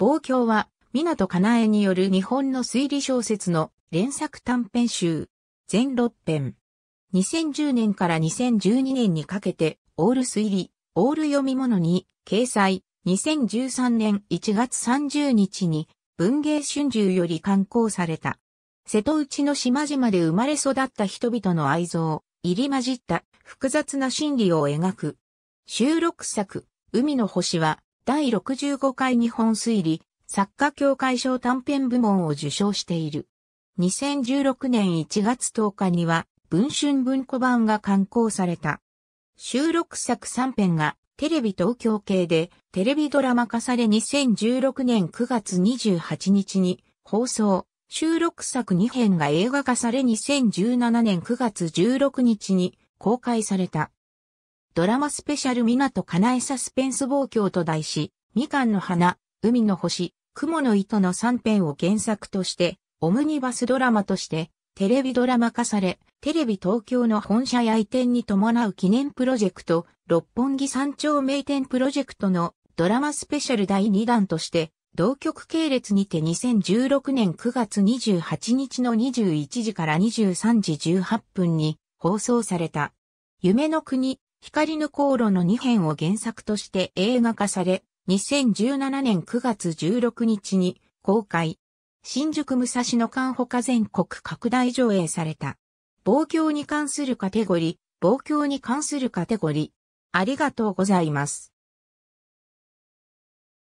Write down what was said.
望郷は、港かなえによる日本の推理小説の連作短編集、全6編。2010年から2012年にかけて、オール推理、オール読み物に、掲載、2013年1月30日に、文芸春秋より刊行された。瀬戸内の島々で生まれ育った人々の愛憎、入り混じった複雑な心理を描く。収録作、海の星は、第65回日本推理、作家協会賞短編部門を受賞している。2016年1月10日には、文春文庫版が刊行された。収録作3編が、テレビ東京系で、テレビドラマ化され2016年9月28日に放送。収録作2編が映画化され2017年9月16日に公開された。ドラマスペシャル港かなえサスペンス望郷と題し、みかんの花、海の星、雲の糸の3編を原作として、オムニバスドラマとして、テレビドラマ化され、テレビ東京の本社や移転に伴う記念プロジェクト、六本木三丁名店プロジェクトのドラマスペシャル第2弾として、同局系列にて2016年9月28日の21時から23時18分に放送された。夢の国、光の航路の2編を原作として映画化され、2017年9月16日に公開。新宿武蔵野間ほか全国拡大上映された。望郷に関するカテゴリー、望郷に関するカテゴリー。ありがとうございます。